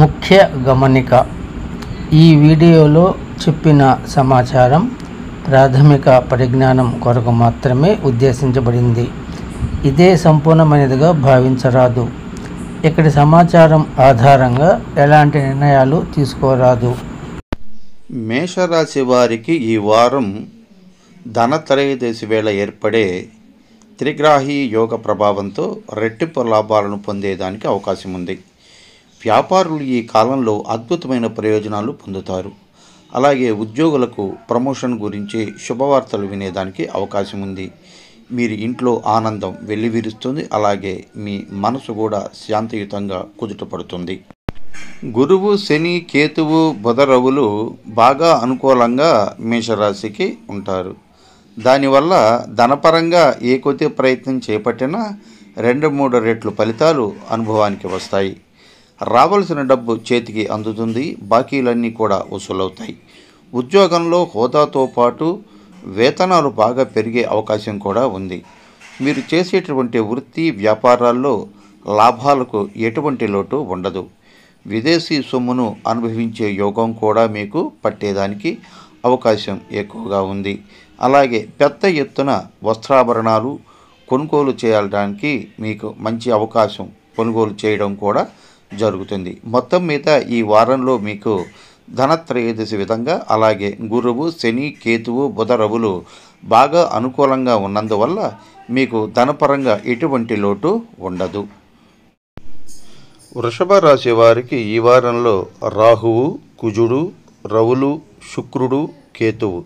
ముఖ్య గమనిక ఈ వీడియోలో చెప్పిన సమాచారం ప్రాథమిక పరిజ్ఞానం కొరకు మాత్రమే ఉద్దేశించబడింది ఇదే సంపూర్ణమైనదిగా భావించరాదు ఇక్కడి సమాచారం ఆధారంగా ఎలాంటి నిర్ణయాలు తీసుకోరాదు మేషరాశి వారికి ఈ వారం ధన త్రయోదశి వేళ ఏర్పడే త్రిగ్రాహి యోగ ప్రభావంతో రెట్టింపు లాభాలను పొందేదానికి అవకాశం ఉంది వ్యాపారులు ఈ కాలంలో అద్భుతమైన ప్రయోజనాలు పొందుతారు అలాగే ఉద్యోగులకు ప్రమోషన్ గురించి శుభవార్తలు వినేదానికి అవకాశం ఉంది మీరు ఇంట్లో ఆనందం వెల్లివిరుస్తుంది అలాగే మీ మనసు కూడా శాంతియుతంగా కుదుటపడుతుంది గురువు శని కేతువు బుధరవులు బాగా అనుకూలంగా మేషరాశికి ఉంటారు దానివల్ల ధనపరంగా ఏ కొద్ది ప్రయత్నం చేపట్టినా రెండు మూడు రెట్లు ఫలితాలు అనుభవానికి వస్తాయి రావలసిన డబ్బు చేతికి అందుతుంది బాకీలన్నీ కూడా వసూలవుతాయి ఉద్యోగంలో హోదాతో పాటు వేతనాలు బాగా పెరిగే అవకాశం కూడా ఉంది మీరు చేసేటువంటి వృత్తి వ్యాపారాల్లో లాభాలకు ఎటువంటి లోటు ఉండదు విదేశీ సొమ్మును అనుభవించే యోగం కూడా మీకు పట్టేదానికి అవకాశం ఎక్కువగా ఉంది అలాగే పెద్ద ఎత్తున వస్త్రాభరణాలు కొనుగోలు చేయడానికి మీకు మంచి అవకాశం కొనుగోలు చేయడం కూడా జరుగుతుంది మొత్తం మీద ఈ వారంలో మీకు ధనత్రయోదశి విధంగా అలాగే గురువు శని కేతువు బుధ రవులు బాగా అనుకూలంగా ఉన్నందువల్ల మీకు ధనపరంగా ఎటువంటి లోటు ఉండదు వృషభ రాశి వారికి ఈ వారంలో రాహువు కుజుడు రవులు శుక్రుడు కేతువు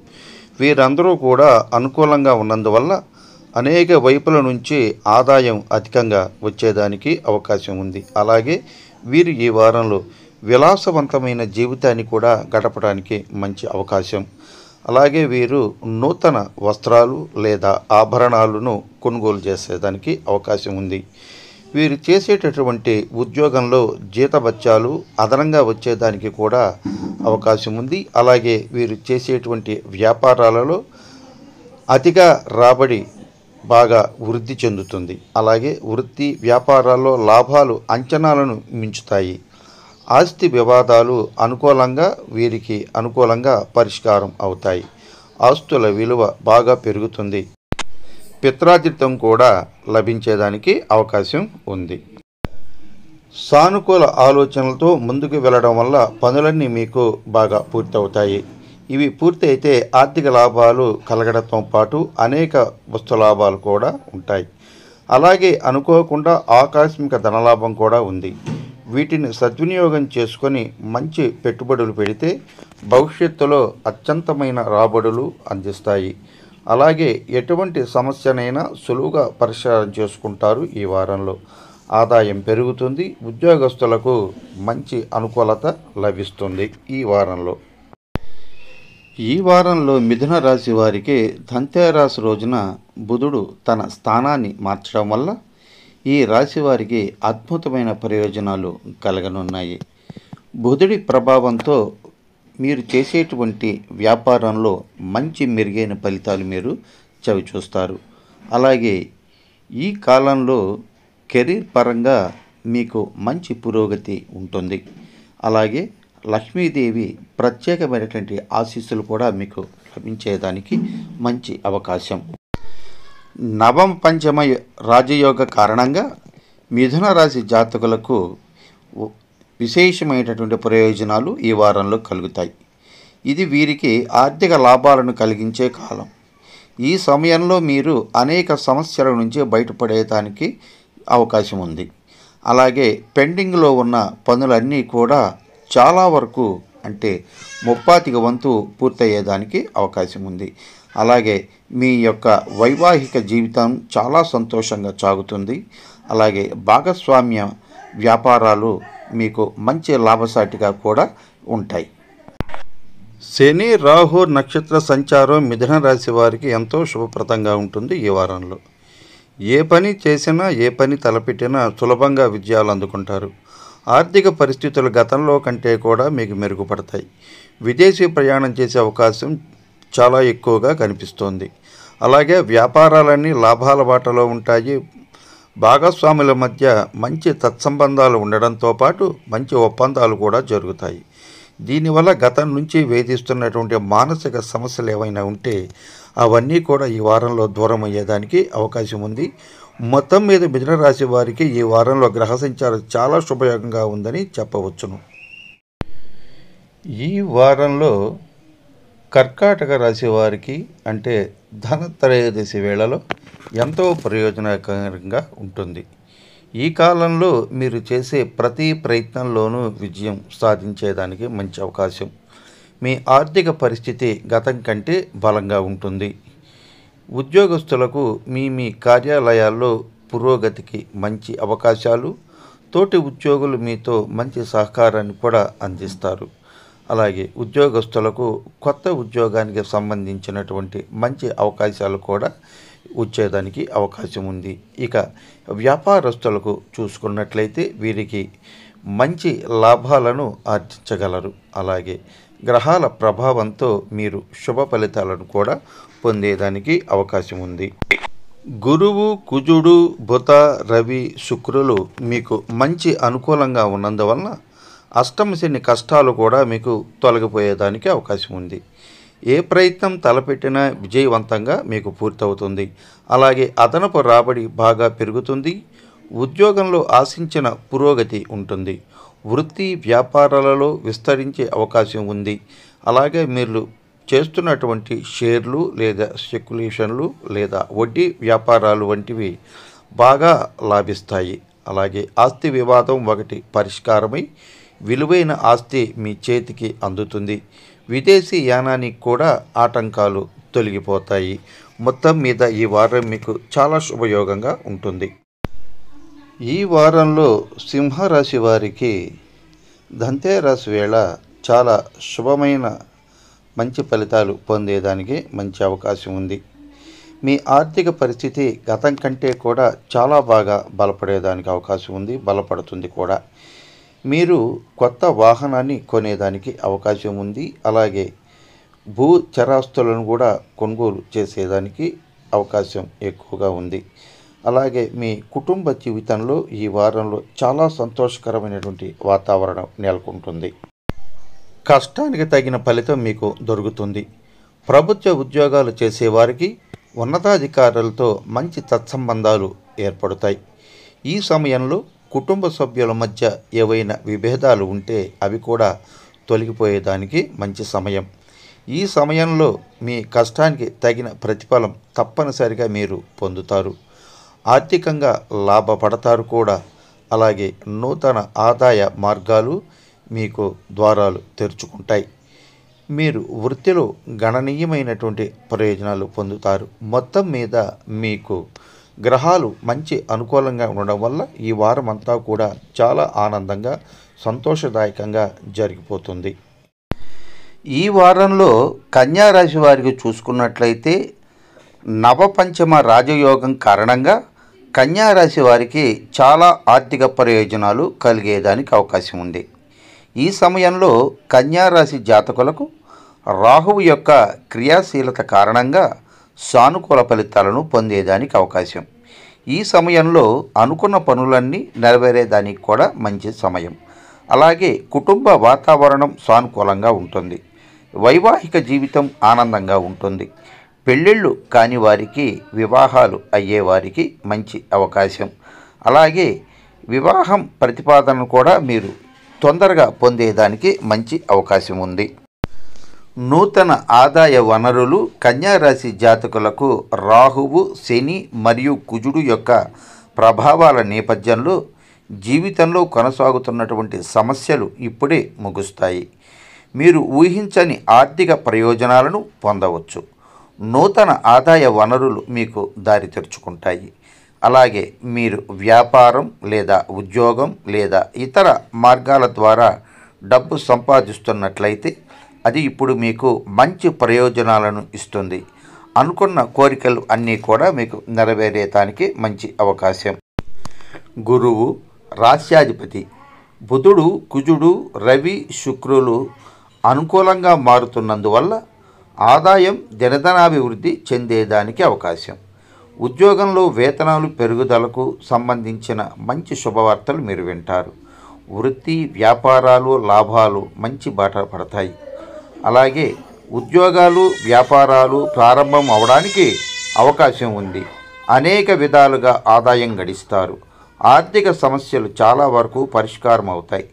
వీరందరూ కూడా అనుకూలంగా ఉన్నందువల్ల అనేక వైపుల నుంచి ఆదాయం అధికంగా వచ్చేదానికి అవకాశం ఉంది అలాగే వీరు ఈ వారంలో విలాసవంతమైన జీవితాన్ని కూడా గడపడానికి మంచి అవకాశం అలాగే వీరు నూతన వస్త్రాలు లేదా ఆభరణాలను కొనుగోలు చేసేదానికి అవకాశం ఉంది వీరు చేసేటటువంటి ఉద్యోగంలో జీతభత్యాలు అదనంగా వచ్చేదానికి కూడా అవకాశం ఉంది అలాగే వీరు చేసేటువంటి వ్యాపారాలలో అతిగా రాబడి బాగా వృద్ధి చెందుతుంది అలాగే వృత్తి వ్యాపారాల్లో లాభాలు అంచనాలను మించుతాయి ఆస్తి వివాదాలు అనుకూలంగా వీరికి అనుకూలంగా పరిష్కారం అవుతాయి ఆస్తుల విలువ బాగా పెరుగుతుంది పిత్రాజితం కూడా లభించేదానికి అవకాశం ఉంది సానుకూల ఆలోచనలతో ముందుకు వెళ్ళడం వల్ల పనులన్నీ మీకు బాగా పూర్తవుతాయి ఇవి పూర్తి అయితే ఆర్థిక లాభాలు కలగడంతో పాటు అనేక వస్తు లాభాలు కూడా ఉంటాయి అలాగే అనుకోకుండా ఆకస్మిక ధనలాభం కూడా ఉంది వీటిని సద్వినియోగం చేసుకొని మంచి పెట్టుబడులు పెడితే భవిష్యత్తులో అత్యంతమైన రాబడులు అందిస్తాయి అలాగే ఎటువంటి సమస్యనైనా సులువుగా పరిష్కారం చేసుకుంటారు ఈ వారంలో ఆదాయం పెరుగుతుంది ఉద్యోగస్తులకు మంచి అనుకూలత లభిస్తుంది ఈ వారంలో ఈ వారంలో మిథున రాశి వారికి ధంతేరాశి రోజున బుధుడు తన స్థానాన్ని మార్చడం వల్ల ఈ రాశి వారికి అద్భుతమైన ప్రయోజనాలు కలగనున్నాయి బుధుడి ప్రభావంతో మీరు చేసేటువంటి వ్యాపారంలో మంచి మెరుగైన ఫలితాలు మీరు చవిచూస్తారు అలాగే ఈ కాలంలో కెరీర్ పరంగా మీకు మంచి పురోగతి ఉంటుంది అలాగే లక్ష్మీదేవి ప్రత్యేకమైనటువంటి ఆశీస్సులు కూడా మీకు లభించేదానికి మంచి అవకాశం నవం పంచమ రాజయోగ కారణంగా మిథున రాశి జాతకులకు విశేషమైనటువంటి ప్రయోజనాలు ఈ వారంలో కలుగుతాయి ఇది వీరికి ఆర్థిక లాభాలను కలిగించే కాలం ఈ సమయంలో మీరు అనేక సమస్యల నుంచి బయటపడేదానికి అవకాశం ఉంది అలాగే పెండింగ్లో ఉన్న పనులన్నీ కూడా చాలా వరకు అంటే ముప్పాతిక వంతు పూర్తయ్యేదానికి అవకాశం ఉంది అలాగే మీ యొక్క వైవాహిక జీవితం చాలా సంతోషంగా సాగుతుంది అలాగే భాగస్వామ్య వ్యాపారాలు మీకు మంచి లాభసాటిగా కూడా ఉంటాయి శని రాహు నక్షత్ర సంచారం మిథున రాశి వారికి ఎంతో శుభప్రదంగా ఉంటుంది ఈ వారంలో ఏ పని చేసినా ఏ పని తలపెట్టినా సులభంగా విజయాలు అందుకుంటారు ఆర్థిక పరిస్థితులు గతంలో కంటే కూడా మీకు మెరుగుపడతాయి విదేశీ ప్రయాణం చేసే అవకాశం చాలా ఎక్కువగా కనిపిస్తోంది అలాగే వ్యాపారాలన్నీ లాభాల బాటలో ఉంటాయి భాగస్వాముల మధ్య మంచి తత్సంబంధాలు ఉండడంతో పాటు మంచి ఒప్పందాలు కూడా జరుగుతాయి దీనివల్ల గతం నుంచి వేధిస్తున్నటువంటి మానసిక సమస్యలు ఏవైనా ఉంటే అవన్నీ కూడా ఈ వారంలో దూరం అయ్యేదానికి అవకాశం ఉంది మొత్తం మీద మిథున రాశి వారికి ఈ వారంలో గ్రహ సంచారం చాలా శుభయోగంగా ఉందని చెప్పవచ్చును ఈ వారంలో కర్కాటక రాశి వారికి అంటే ధన త్రయోదశి వేళలో ఎంతో ప్రయోజనకరంగా ఉంటుంది ఈ కాలంలో మీరు చేసే ప్రతి ప్రయత్నంలోనూ విజయం సాధించేదానికి మంచి అవకాశం మీ ఆర్థిక పరిస్థితి గతం కంటే బలంగా ఉంటుంది ఉద్యోగస్తులకు మీ మీ కార్యాలయాల్లో పురోగతికి మంచి అవకాశాలు తోటి ఉద్యోగులు మీతో మంచి సహకారాన్ని కూడా అందిస్తారు అలాగే ఉద్యోగస్తులకు కొత్త ఉద్యోగానికి సంబంధించినటువంటి మంచి అవకాశాలు కూడా వచ్చేదానికి అవకాశం ఉంది ఇక వ్యాపారస్తులకు చూసుకున్నట్లయితే వీరికి మంచి లాభాలను ఆర్జించగలరు అలాగే గ్రహాల ప్రభావంతో మీరు శుభ ఫలితాలను కూడా పొందేదానికి అవకాశం ఉంది గురువు కుజుడు బుధ రవి శుక్రులు మీకు మంచి అనుకూలంగా ఉన్నందువలన అష్టమశని కష్టాలు కూడా మీకు తొలగిపోయేదానికి అవకాశం ఉంది ఏ ప్రయత్నం తలపెట్టినా విజయవంతంగా మీకు పూర్తవుతుంది అలాగే అదనపు రాబడి బాగా పెరుగుతుంది ఉద్యోగంలో ఆశించిన పురోగతి ఉంటుంది వృత్తి వ్యాపారాలలో విస్తరించే అవకాశం ఉంది అలాగే మీరు చేస్తున్నటువంటి షేర్లు లేదా సెక్యులేషన్లు లేదా వడ్డీ వ్యాపారాలు వంటివి బాగా లాభిస్తాయి అలాగే ఆస్తి వివాదం ఒకటి పరిష్కారమై విలువైన ఆస్తి మీ చేతికి అందుతుంది విదేశీ యానానికి కూడా ఆటంకాలు తొలగిపోతాయి మొత్తం మీద ఈ వారం మీకు చాలా శుభయోగంగా ఉంటుంది ఈ వారంలో సింహరాశి వారికి ధంతేరాశి వేళ చాలా శుభమైన మంచి ఫలితాలు పొందేదానికి మంచి అవకాశం ఉంది మీ ఆర్థిక పరిస్థితి గతం కంటే కూడా చాలా బాగా బలపడేదానికి అవకాశం ఉంది బలపడుతుంది కూడా మీరు కొత్త వాహనాన్ని కొనేదానికి అవకాశం ఉంది అలాగే భూ చరాస్తులను కూడా కొనుగోలు చేసేదానికి అవకాశం ఎక్కువగా ఉంది అలాగే మీ కుటుంబ జీవితంలో ఈ వారంలో చాలా సంతోషకరమైనటువంటి వాతావరణం నెలకొంటుంది కష్టానికి తగిన ఫలితం మీకు దొరుకుతుంది ప్రభుత్వ ఉద్యోగాలు చేసేవారికి ఉన్నతాధికారులతో మంచి తత్సంబంధాలు ఏర్పడతాయి ఈ సమయంలో కుటుంబ సభ్యుల మధ్య ఏవైనా విభేదాలు ఉంటే అవి కూడా తొలగిపోయేదానికి మంచి సమయం ఈ సమయంలో మీ కష్టానికి తగిన ప్రతిఫలం తప్పనిసరిగా మీరు పొందుతారు ఆర్థికంగా లాభపడతారు కూడా అలాగే నూతన ఆదాయ మార్గాలు మీకు ద్వారాలు తెరుచుకుంటాయి మీరు వృత్తిలో గణనీయమైనటువంటి ప్రయోజనాలు పొందుతారు మొత్తం మీద మీకు గ్రహాలు మంచి అనుకూలంగా ఉండడం వల్ల ఈ వారం అంతా కూడా చాలా ఆనందంగా సంతోషదాయకంగా జరిగిపోతుంది ఈ వారంలో కన్యారాశి వారికి చూసుకున్నట్లయితే నవపంచమ రాజయోగం కారణంగా కన్యారాశి వారికి చాలా ఆర్థిక ప్రయోజనాలు కలిగేదానికి అవకాశం ఉంది ఈ సమయంలో కన్యారాశి జాతకులకు రాహువు యొక్క క్రియాశీలత కారణంగా సానుకూల ఫలితాలను పొందేదానికి అవకాశం ఈ సమయంలో అనుకున్న పనులన్నీ నెరవేరేదానికి కూడా మంచి సమయం అలాగే కుటుంబ వాతావరణం సానుకూలంగా ఉంటుంది వైవాహిక జీవితం ఆనందంగా ఉంటుంది పెళ్ళిళ్ళు కాని వారికి వివాహాలు అయ్యేవారికి మంచి అవకాశం అలాగే వివాహం ప్రతిపాదనను కూడా మీరు తొందరగా పొందేదానికి మంచి అవకాశం ఉంది నూతన ఆదాయ వనరులు కన్యారాశి జాతకులకు రాహువు శని మరియు కుజుడు యొక్క ప్రభావాల నేపథ్యంలో జీవితంలో కొనసాగుతున్నటువంటి సమస్యలు ఇప్పుడే ముగుస్తాయి మీరు ఊహించని ఆర్థిక ప్రయోజనాలను పొందవచ్చు నూతన ఆదాయ వనరులు మీకు దారి తెరుచుకుంటాయి అలాగే మీరు వ్యాపారం లేదా ఉద్యోగం లేదా ఇతర మార్గాల ద్వారా డబ్బు సంపాదిస్తున్నట్లయితే అది ఇప్పుడు మీకు మంచి ప్రయోజనాలను ఇస్తుంది అనుకున్న కోరికలు అన్నీ కూడా మీకు నెరవేరేటానికి మంచి అవకాశం గురువు రాశ్యాధిపతి బుధుడు కుజుడు రవి శుక్రులు అనుకూలంగా మారుతున్నందువల్ల ఆదాయం దినదనాభివృద్ధి చెందేదానికి అవకాశం ఉద్యోగంలో వేతనాలు పెరుగుదలకు సంబంధించిన మంచి శుభవార్తలు మీరు వింటారు వృత్తి వ్యాపారాలు లాభాలు మంచి బాట పడతాయి అలాగే ఉద్యోగాలు వ్యాపారాలు ప్రారంభం అవడానికి అవకాశం ఉంది అనేక విధాలుగా ఆదాయం గడిస్తారు ఆర్థిక సమస్యలు చాలా వరకు పరిష్కారం అవుతాయి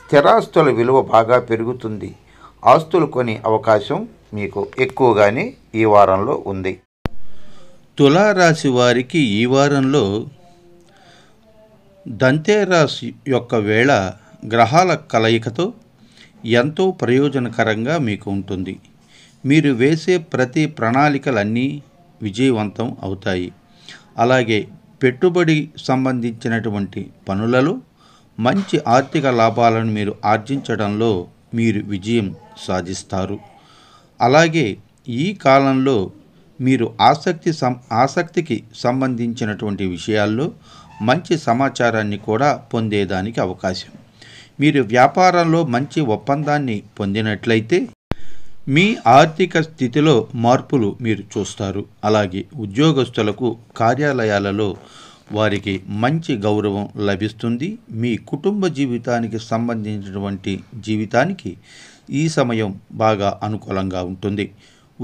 స్థిరాస్తుల విలువ బాగా పెరుగుతుంది ఆస్తులు కొనే అవకాశం మీకు ఎక్కువగానే ఈ వారంలో ఉంది తులారాశి వారికి ఈ వారంలో దంతేరాశి యొక్క వేళ గ్రహాల కలయికతో ఎంతో ప్రయోజనకరంగా మీకు ఉంటుంది మీరు వేసే ప్రతి ప్రణాళికలన్నీ విజయవంతం అవుతాయి అలాగే పెట్టుబడి సంబంధించినటువంటి పనులలో మంచి ఆర్థిక లాభాలను మీరు ఆర్జించడంలో మీరు విజయం సాధిస్తారు అలాగే ఈ కాలంలో మీరు ఆసక్తి సం ఆసక్తికి సంబంధించినటువంటి విషయాల్లో మంచి సమాచారాన్ని కూడా పొందేదానికి అవకాశం మీరు వ్యాపారంలో మంచి ఒప్పందాన్ని పొందినట్లయితే మీ ఆర్థిక స్థితిలో మార్పులు మీరు చూస్తారు అలాగే ఉద్యోగస్తులకు కార్యాలయాలలో వారికి మంచి గౌరవం లభిస్తుంది మీ కుటుంబ జీవితానికి సంబంధించినటువంటి జీవితానికి ఈ సమయం బాగా అనుకూలంగా ఉంటుంది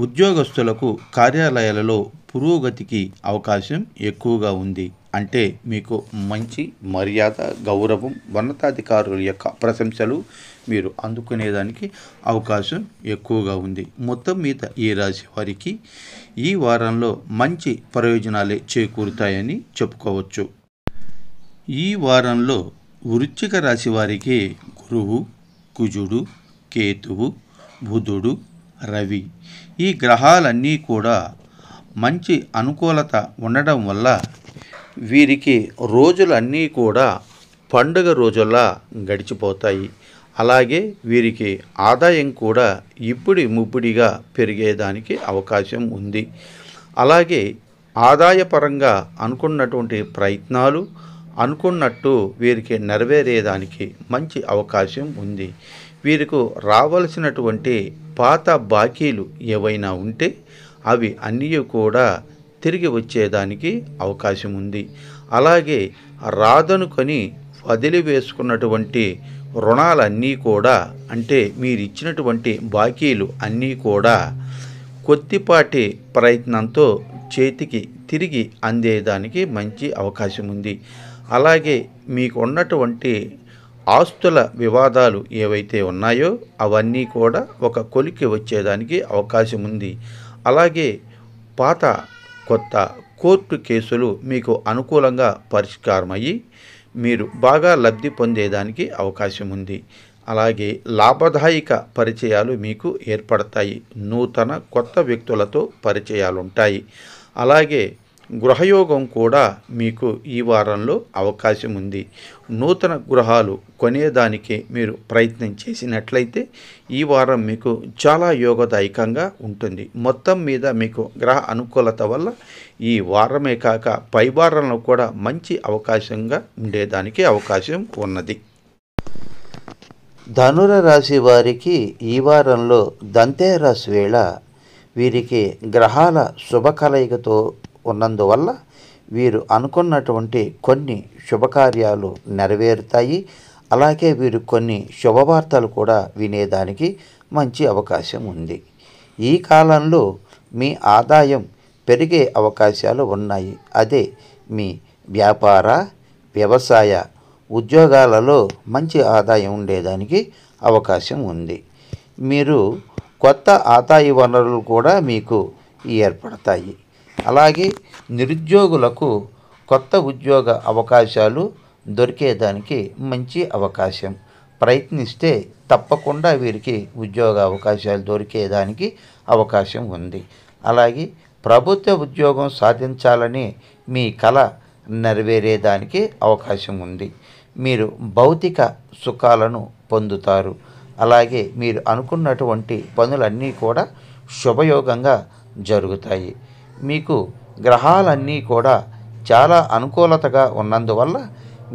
ఉద్యోగస్తులకు కార్యాలయాలలో పురోగతికి అవకాశం ఎక్కువగా ఉంది అంటే మీకు మంచి మర్యాద గౌరవం ఉన్నతాధికారుల యొక్క ప్రశంసలు మీరు అందుకునేదానికి అవకాశం ఎక్కువగా ఉంది మొత్తం మీద ఈ రాశి వారికి ఈ వారంలో మంచి ప్రయోజనాలే చేకూరుతాయని చెప్పుకోవచ్చు ఈ వారంలో వృచ్చిక రాశి వారికి గురువు కుజుడు కేతువు బుధుడు రవి ఈ గ్రహాలన్నీ కూడా మంచి అనుకూలత ఉండడం వల్ల వీరికి రోజులన్నీ కూడా పండుగ రోజుల్లా గడిచిపోతాయి అలాగే వీరికి ఆదాయం కూడా ఇప్పుడి ముప్పుడిగా పెరిగేదానికి అవకాశం ఉంది అలాగే ఆదాయపరంగా అనుకున్నటువంటి ప్రయత్నాలు అనుకున్నట్టు వీరికి నెరవేరేదానికి మంచి అవకాశం ఉంది వీరికి రావలసినటువంటి పాత బాకీలు ఏవైనా ఉంటే అవి అన్నీ కూడా తిరిగి వచ్చేదానికి అవకాశం ఉంది అలాగే రాదనుకొని వదిలి వేసుకున్నటువంటి రుణాలన్నీ కూడా అంటే మీరు ఇచ్చినటువంటి బాకీలు అన్నీ కూడా కొద్దిపాటి ప్రయత్నంతో చేతికి తిరిగి అందేదానికి మంచి అవకాశం ఉంది అలాగే మీకు ఉన్నటువంటి ఆస్తుల వివాదాలు ఏవైతే ఉన్నాయో అవన్నీ కూడా ఒక కొలికి వచ్చేదానికి అవకాశం ఉంది అలాగే పాత కొత్త కోర్టు కేసులు మీకు అనుకూలంగా పరిష్కారమయ్యి మీరు బాగా లబ్ధి పొందేదానికి అవకాశం ఉంది అలాగే లాభదాయక పరిచయాలు మీకు ఏర్పడతాయి నూతన కొత్త వ్యక్తులతో పరిచయాలు ఉంటాయి అలాగే గృహయోగం కూడా మీకు ఈ వారంలో అవకాశం ఉంది నూతన గృహాలు కొనేదానికి మీరు ప్రయత్నం చేసినట్లయితే ఈ వారం మీకు చాలా యోగదాయకంగా ఉంటుంది మొత్తం మీద మీకు గ్రహ అనుకూలత వల్ల ఈ వారమే కాక పై వారంలో కూడా మంచి అవకాశంగా ఉండేదానికి అవకాశం ఉన్నది ధనుర రాశి వారికి ఈ వారంలో దంతేరస్ వేళ వీరికి గ్రహాల శుభకలయికతో ఉన్నందువల్ల వీరు అనుకున్నటువంటి కొన్ని శుభకార్యాలు నెరవేరుతాయి అలాగే వీరు కొన్ని శుభవార్తలు కూడా వినేదానికి మంచి అవకాశం ఉంది ఈ కాలంలో మీ ఆదాయం పెరిగే అవకాశాలు ఉన్నాయి అదే మీ వ్యాపార వ్యవసాయ ఉద్యోగాలలో మంచి ఆదాయం ఉండేదానికి అవకాశం ఉంది మీరు కొత్త ఆదాయ వనరులు కూడా మీకు ఏర్పడతాయి అలాగే నిరుద్యోగులకు కొత్త ఉద్యోగ అవకాశాలు దొరికేదానికి మంచి అవకాశం ప్రయత్నిస్తే తప్పకుండా వీరికి ఉద్యోగ అవకాశాలు దొరికేదానికి అవకాశం ఉంది అలాగే ప్రభుత్వ ఉద్యోగం సాధించాలని మీ కళ నెరవేరేదానికి అవకాశం ఉంది మీరు భౌతిక సుఖాలను పొందుతారు అలాగే మీరు అనుకున్నటువంటి పనులన్నీ కూడా శుభయోగంగా జరుగుతాయి మీకు గ్రహాలన్నీ కూడా చాలా అనుకూలతగా ఉన్నందువల్ల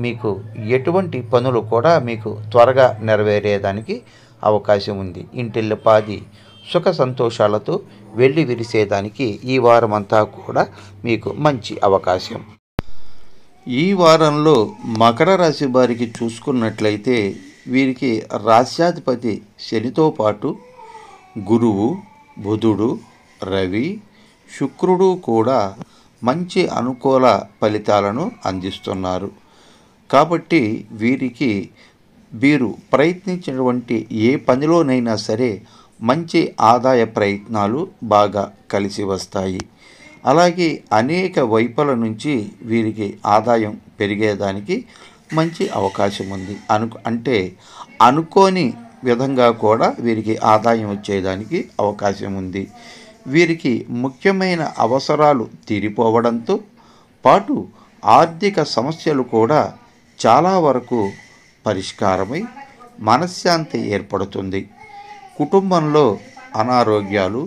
మీకు ఎటువంటి పనులు కూడా మీకు త్వరగా నెరవేరేదానికి అవకాశం ఉంది ఇంటిల్లిపాది సుఖ సంతోషాలతో వెళ్ళి విరిసేదానికి ఈ వారం అంతా కూడా మీకు మంచి అవకాశం ఈ వారంలో మకర రాశి వారికి చూసుకున్నట్లయితే వీరికి రాశ్యాధిపతి శనితో పాటు గురువు బుధుడు రవి శుక్రుడు కూడా మంచి అనుకూల ఫలితాలను అందిస్తున్నారు కాబట్టి వీరికి వీరు ప్రయత్నించినటువంటి ఏ పనిలోనైనా సరే మంచి ఆదాయ ప్రయత్నాలు బాగా కలిసి వస్తాయి అలాగే అనేక వైపుల నుంచి వీరికి ఆదాయం పెరిగేదానికి మంచి అవకాశం ఉంది అను అంటే అనుకోని విధంగా కూడా వీరికి ఆదాయం వచ్చేదానికి అవకాశం ఉంది వీరికి ముఖ్యమైన అవసరాలు తీరిపోవడంతో పాటు ఆర్థిక సమస్యలు కూడా చాలా వరకు పరిష్కారమై మనశ్శాంతి ఏర్పడుతుంది కుటుంబంలో అనారోగ్యాలు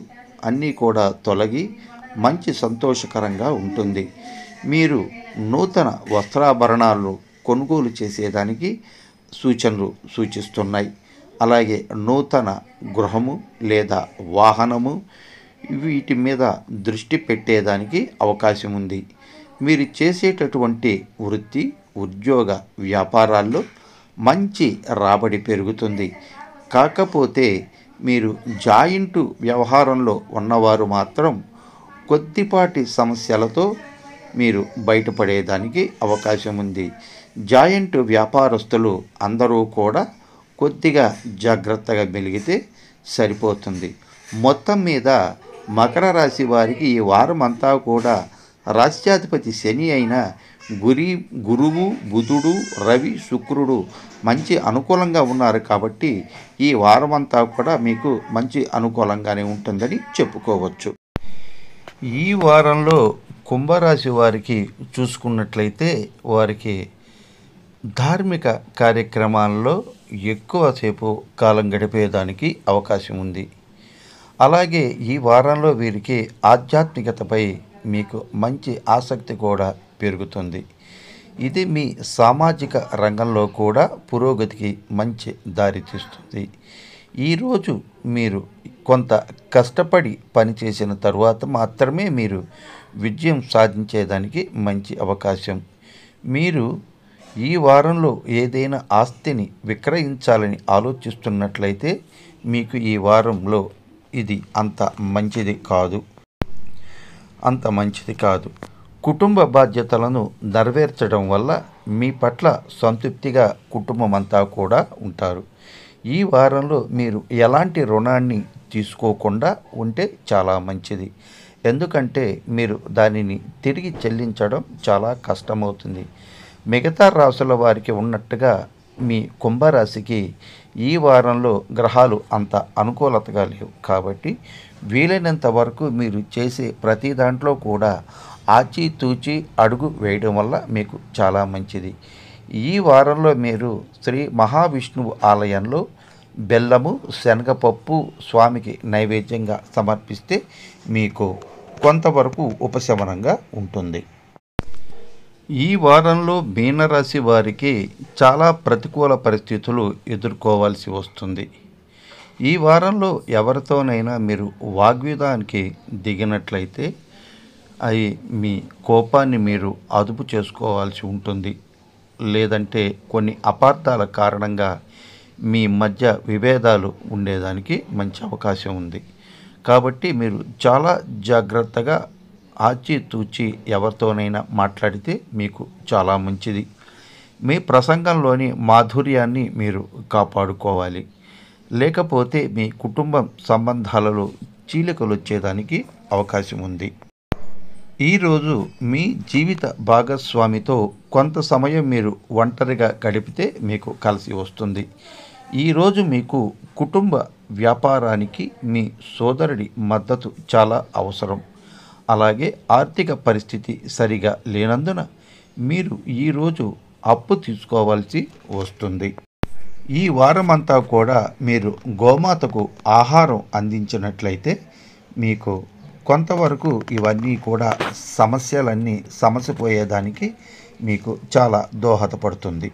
అన్నీ కూడా తొలగి మంచి సంతోషకరంగా ఉంటుంది మీరు నూతన వస్త్రాభరణాలు కొనుగోలు చేసేదానికి సూచనలు సూచిస్తున్నాయి అలాగే నూతన గృహము లేదా వాహనము వీటి మీద దృష్టి పెట్టేదానికి అవకాశం ఉంది మీరు చేసేటటువంటి వృత్తి ఉద్యోగ వ్యాపారాల్లో మంచి రాబడి పెరుగుతుంది కాకపోతే మీరు జాయింట్ వ్యవహారంలో ఉన్నవారు మాత్రం కొద్దిపాటి సమస్యలతో మీరు బయటపడేదానికి అవకాశం ఉంది జాయింట్ వ్యాపారస్తులు అందరూ కూడా కొద్దిగా జాగ్రత్తగా మెలిగితే సరిపోతుంది మొత్తం మీద మకర రాశి వారికి ఈ వారం అంతా కూడా రాష్ట్రాధిపతి శని అయిన గురి గురువు బుధుడు రవి శుక్రుడు మంచి అనుకూలంగా ఉన్నారు కాబట్టి ఈ వారం అంతా కూడా మీకు మంచి అనుకూలంగానే ఉంటుందని చెప్పుకోవచ్చు ఈ వారంలో కుంభరాశి వారికి చూసుకున్నట్లయితే వారికి ధార్మిక కార్యక్రమాల్లో ఎక్కువసేపు కాలం గడిపేదానికి అవకాశం ఉంది అలాగే ఈ వారంలో వీరికి ఆధ్యాత్మికతపై మీకు మంచి ఆసక్తి కూడా పెరుగుతుంది ఇది మీ సామాజిక రంగంలో కూడా పురోగతికి మంచి దారితీస్తుంది ఈరోజు మీరు కొంత కష్టపడి పనిచేసిన తరువాత మాత్రమే మీరు విజయం సాధించేదానికి మంచి అవకాశం మీరు ఈ వారంలో ఏదైనా ఆస్తిని విక్రయించాలని ఆలోచిస్తున్నట్లయితే మీకు ఈ వారంలో ఇది అంత మంచిది కాదు అంత మంచిది కాదు కుటుంబ బాధ్యతలను నెరవేర్చడం వల్ల మీ పట్ల సంతృప్తిగా కుటుంబం అంతా కూడా ఉంటారు ఈ వారంలో మీరు ఎలాంటి రుణాన్ని తీసుకోకుండా ఉంటే చాలా మంచిది ఎందుకంటే మీరు దానిని తిరిగి చెల్లించడం చాలా కష్టమవుతుంది మిగతా రాసుల వారికి ఉన్నట్టుగా మీ కుంభరాశికి ఈ వారంలో గ్రహాలు అంత అనుకూలతగా లేవు కాబట్టి వీలైనంత వరకు మీరు చేసే ప్రతి దాంట్లో కూడా ఆచితూచి అడుగు వేయడం వల్ల మీకు చాలా మంచిది ఈ వారంలో మీరు శ్రీ మహావిష్ణువు ఆలయంలో బెల్లము శనగపప్పు స్వామికి నైవేద్యంగా సమర్పిస్తే మీకు కొంతవరకు ఉపశమనంగా ఉంటుంది ఈ వారంలో మీనరాశి వారికి చాలా ప్రతికూల పరిస్థితులు ఎదుర్కోవాల్సి వస్తుంది ఈ వారంలో ఎవరితోనైనా మీరు వాగ్విధానికి దిగినట్లయితే అవి మీ కోపాన్ని మీరు అదుపు చేసుకోవాల్సి ఉంటుంది లేదంటే కొన్ని అపార్థాల కారణంగా మీ మధ్య విభేదాలు ఉండేదానికి మంచి అవకాశం ఉంది కాబట్టి మీరు చాలా జాగ్రత్తగా ఆచితూచి ఎవరితోనైనా మాట్లాడితే మీకు చాలా మంచిది మీ ప్రసంగంలోని మాధుర్యాన్ని మీరు కాపాడుకోవాలి లేకపోతే మీ కుటుంబం సంబంధాలలో చీలికలు వచ్చేదానికి అవకాశం ఉంది ఈరోజు మీ జీవిత భాగస్వామితో కొంత సమయం మీరు ఒంటరిగా గడిపితే మీకు కలిసి వస్తుంది ఈరోజు మీకు కుటుంబ వ్యాపారానికి మీ సోదరుడి మద్దతు చాలా అవసరం అలాగే ఆర్థిక పరిస్థితి సరిగా లేనందున మీరు ఈరోజు అప్పు తీసుకోవాల్సి వస్తుంది ఈ వారమంతా కూడా మీరు గోమాతకు ఆహారం అందించినట్లయితే మీకు కొంతవరకు ఇవన్నీ కూడా సమస్యలన్నీ సమసిపోయేదానికి మీకు చాలా దోహదపడుతుంది